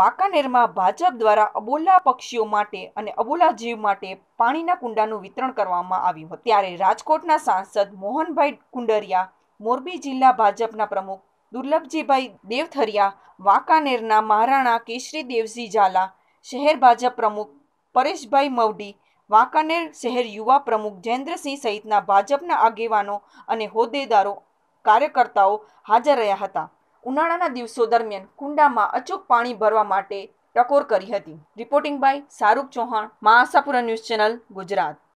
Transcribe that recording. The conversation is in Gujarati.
વાંકાનેરમાં ભાજપ દ્વારા અબોલા પક્ષીઓ માટે અને અબોલા જીવ માટે પાણીના કુંડાનું વિતરણ કરવામાં આવ્યું ત્યારે રાજકોટના સાંસદ મોહનભાઈ કુંડરિયા મોરબી જિલ્લા ભાજપના પ્રમુખ દુર્લભજીભાઈ દેવથરિયા વાંકાનેરના મહારાણા કેશરી દેવજી ઝાલા શહેર ભાજપ પ્રમુખ પરેશભાઈ મવડી વાંકાનેર શહેર યુવા પ્રમુખ જયેન્દ્રસિંહ સહિતના ભાજપના આગેવાનો અને હોદ્દેદારો કાર્યકર્તાઓ હાજર રહ્યા હતા ઉનાળાના દિવસો દરમિયાન કુંડામાં અચૂક પાણી ભરવા માટે ટકોર કરી હતી રિપોર્ટિંગ બાય શાહરૂખ ચૌહાણ મા આશાપુરા ન્યૂઝ ચેનલ ગુજરાત